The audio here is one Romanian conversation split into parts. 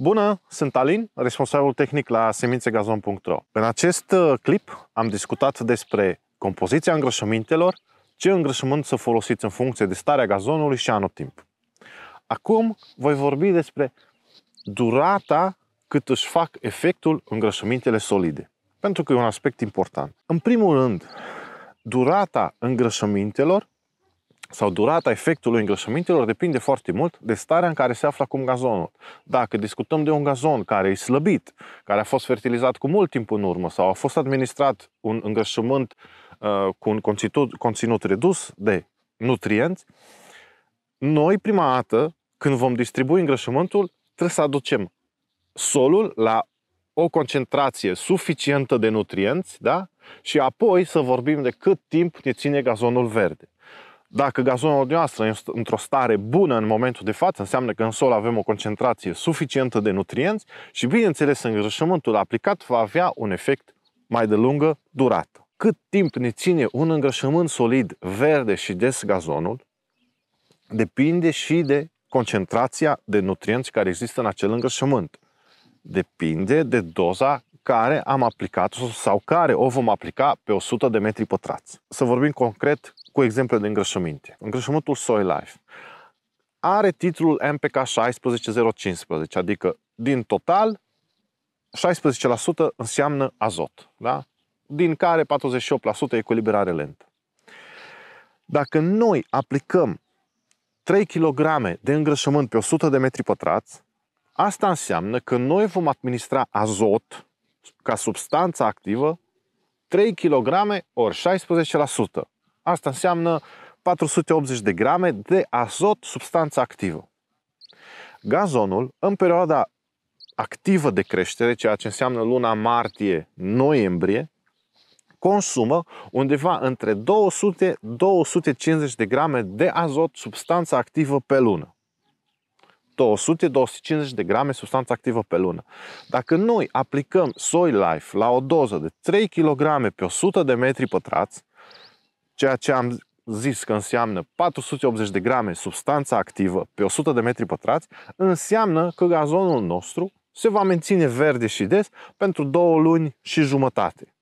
Bună, sunt Alin, responsabil tehnic la semințegazon.ro. În acest uh, clip am discutat despre compoziția îngrășămintelor, ce îngrășământ să folosiți în funcție de starea gazonului și anotimp. Acum voi vorbi despre durata cât își fac efectul îngrășămintele solide, pentru că e un aspect important. În primul rând, durata îngrășămintelor sau durata efectului îngrășămintelor depinde foarte mult de starea în care se află acum gazonul. Dacă discutăm de un gazon care e slăbit, care a fost fertilizat cu mult timp în urmă sau a fost administrat un îngrășământ uh, cu un conținut, conținut redus de nutrienți, noi prima dată, când vom distribui îngrășământul, trebuie să aducem solul la o concentrație suficientă de nutrienți, da? Și apoi să vorbim de cât timp ne ține gazonul verde. Dacă gazonul dumneavoastră este într-o stare bună în momentul de față, înseamnă că în sol avem o concentrație suficientă de nutrienți și, bineînțeles, îngrășământul aplicat va avea un efect mai de lungă durată. Cât timp ne ține un îngrășământ solid, verde și des gazonul, depinde și de concentrația de nutrienți care există în acel îngrășământ. Depinde de doza care am aplicat sau care o vom aplica pe 100 de metri pătrați. Să vorbim concret cu exemple de îngrășăminte. Îngrășământul life are titlul MPK 16015, adică din total 16% înseamnă azot, da? din care 48% e cu liberare lentă. Dacă noi aplicăm 3 kg de îngrășământ pe 100 de metri pătrați, asta înseamnă că noi vom administra azot ca substanță activă 3 kg ori Asta înseamnă 480 de grame de azot, substanță activă. Gazonul, în perioada activă de creștere, ceea ce înseamnă luna martie-noiembrie, consumă undeva între 200-250 de grame de azot, substanță activă pe lună. 200-250 de grame substanță activă pe lună. Dacă noi aplicăm Soy Life la o doză de 3 kg pe 100 de metri pătrați, ceea ce am zis că înseamnă 480 de grame substanță activă pe 100 de metri pătrați, înseamnă că gazonul nostru se va menține verde și des pentru două luni și jumătate.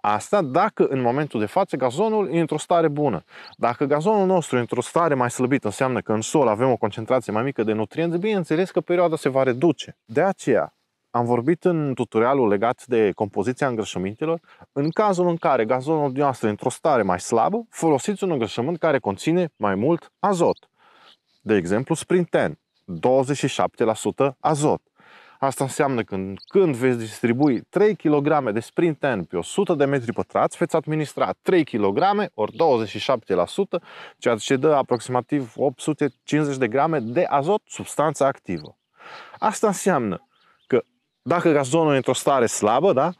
Asta dacă în momentul de față gazonul e într-o stare bună. Dacă gazonul nostru e într-o stare mai slăbită, înseamnă că în sol avem o concentrație mai mică de nutrienți, bineînțeles că perioada se va reduce. De aceea, am vorbit în tutorialul legat de compoziția îngrășămintelor. În cazul în care gazonul dumneavoastră într-o stare mai slabă, folosiți un îngrășământ care conține mai mult azot. De exemplu, Sprinten, 27% azot. Asta înseamnă că când, veți distribui 3 kg de Sprinten pe 100 de metri pătrați, veți administra 3 kg ori 27%, ceea ce dă aproximativ 850 de grame de azot, substanță activă. Asta înseamnă dacă gazonul e într-o stare slabă, da?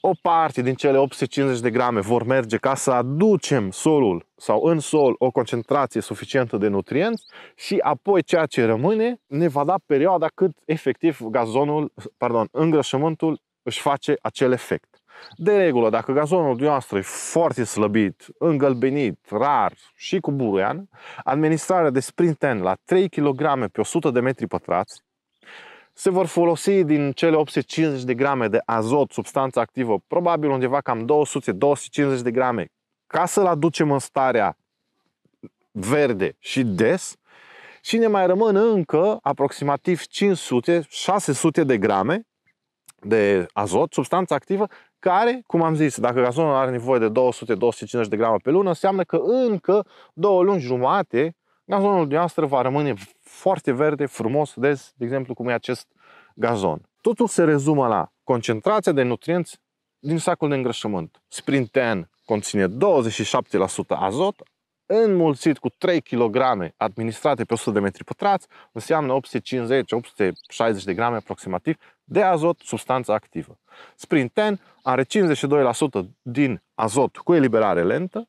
o parte din cele 850 de grame vor merge ca să aducem solul sau în sol o concentrație suficientă de nutrienți și apoi ceea ce rămâne ne va da perioada cât efectiv gazonul, pardon, îngrășământul își face acel efect. De regulă, dacă gazonul dumneavoastră e foarte slăbit, îngălbenit, rar și cu buruian, administrarea de sprinten la 3 kg pe 100 de metri pătrați se vor folosi din cele 850 de grame de azot, substanță activă, probabil undeva cam 200-250 de grame, ca să-l aducem în starea verde și des și ne mai rămân încă aproximativ 500-600 de grame de azot, substanță activă, care, cum am zis, dacă gazonul are nevoie de 200-250 de grame pe lună, înseamnă că încă două luni jumate gazonul dumneavoastră va rămâne foarte verde, frumos, des, de exemplu cum e acest gazon. Totul se rezumă la concentrația de nutrienți din sacul de îngrășământ. Sprinten conține 27% azot, înmulțit cu 3 kg administrate pe 100 de metri pătrați, înseamnă 850-860 de grame aproximativ de azot, substanță activă. Sprinten are 52% din azot cu eliberare lentă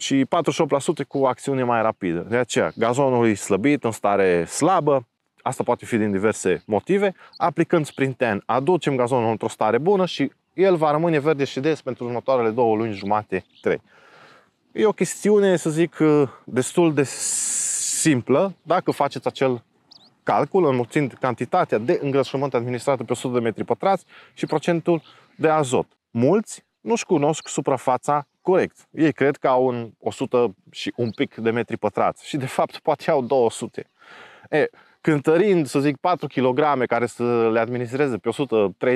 și 48% cu acțiune mai rapidă. De aceea, gazonul e slăbit, în stare slabă, asta poate fi din diverse motive, aplicând sprinten, aducem gazonul într-o stare bună și el va rămâne verde și des pentru următoarele două luni jumate, trei. E o chestiune, să zic, destul de simplă dacă faceți acel calcul înmulțind cantitatea de îngrășământ administrată pe 100 de metri pătrați și procentul de azot. Mulți nu-și cunosc suprafața corect. Ei cred că au un 100 și un pic de metri pătrați și de fapt poate au 200. E, cântărind, să zic, 4 kg care să le administreze pe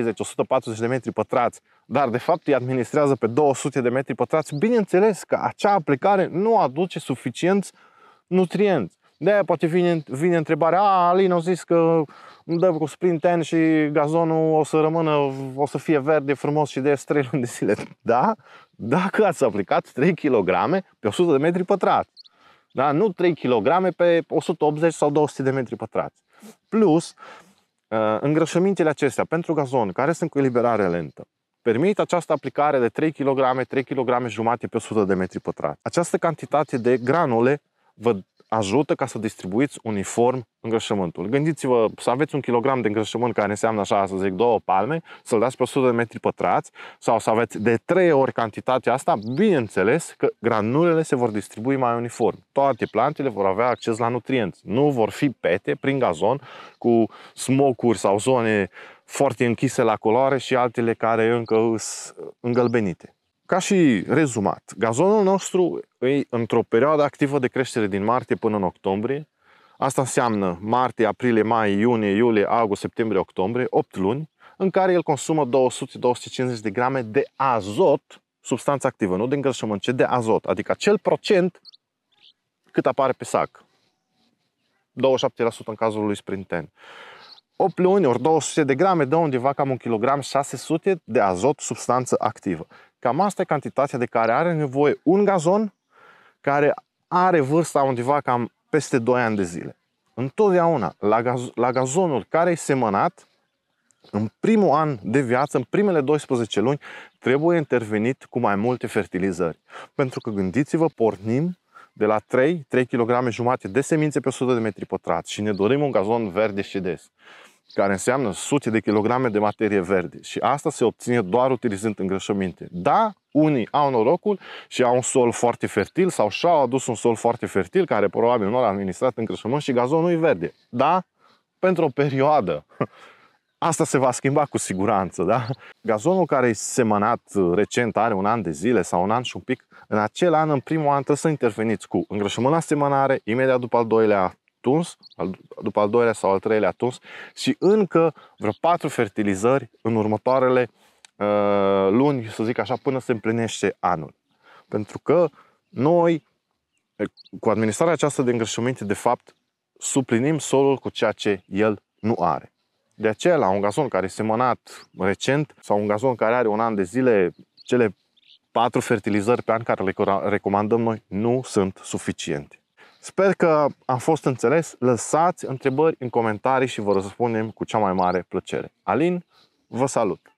130-140 de metri pătrați, dar de fapt îi administrează pe 200 de metri pătrați, bineînțeles că acea aplicare nu aduce suficient nutrienți. De poate vine, vine întrebarea, a, Alin a zis că îmi dă cu sprinten și gazonul o să rămână, o să fie verde frumos și de 3 luni de zile. Da? Dacă ați aplicat 3 kg pe 100 de metri pătrați. Da? Nu 3 kg pe 180 sau 200 de metri pătrați. Plus, uh, îngrășămintele acestea pentru gazon, care sunt cu eliberare lentă, permit această aplicare de 3 kg, 3 kg jumate pe 100 de metri pătrați. Această cantitate de granule vă ajută ca să distribuiți uniform îngrășământul. Gândiți-vă să aveți un kilogram de îngrășământ care înseamnă așa, să zic, două palme, să-l dați pe 100 de metri pătrați sau să aveți de trei ori cantitatea asta, bineînțeles că granulele se vor distribui mai uniform. Toate plantele vor avea acces la nutrienți. Nu vor fi pete prin gazon cu smocuri sau zone foarte închise la culoare și altele care încă sunt îngălbenite. Ca și rezumat, gazonul nostru e într-o perioadă activă de creștere din martie până în octombrie. Asta înseamnă martie, aprilie, mai, iunie, iulie, august, septembrie, octombrie, 8 luni, în care el consumă 200-250 de grame de azot, substanță activă, nu de îngrășământ, ci de azot, adică acel procent cât apare pe sac. 27% în cazul lui Sprinten. 8 luni ori 200 de grame dă undeva cam un kilogram 600 de azot, substanță activă. Cam asta e cantitatea de care are nevoie un gazon care are vârsta undeva cam peste 2 ani de zile. Întotdeauna, la, gaz, la gazonul care e semănat, în primul an de viață, în primele 12 luni, trebuie intervenit cu mai multe fertilizări. Pentru că gândiți-vă, pornim de la 3, 3 kg jumate de semințe pe 100 de metri pătrați și ne dorim un gazon verde și des care înseamnă sute de kilograme de materie verde. Și asta se obține doar utilizând îngrășăminte. Da, unii au norocul și au un sol foarte fertil sau și-au adus un sol foarte fertil care probabil nu l-a administrat îngrășământ și gazonul e verde. Da, pentru o perioadă. Asta se va schimba cu siguranță, da? Gazonul care e semănat uh, recent, are un an de zile sau un an și un pic, în acel an, în primul an, trebuie să interveniți cu îngrășământ la semănare, imediat după al doilea tuns, după al doilea sau al treilea tuns și încă vreo patru fertilizări în următoarele uh, luni, să zic așa, până se împlinește anul. Pentru că noi, cu administrarea aceasta de îngrășăminte, de fapt, suplinim solul cu ceea ce el nu are. De aceea, la un gazon care este semănat recent sau un gazon care are un an de zile, cele patru fertilizări pe an care le recomandăm noi nu sunt suficiente. Sper că am fost înțeles. Lăsați întrebări în comentarii și vă răspundem cu cea mai mare plăcere. Alin, vă salut!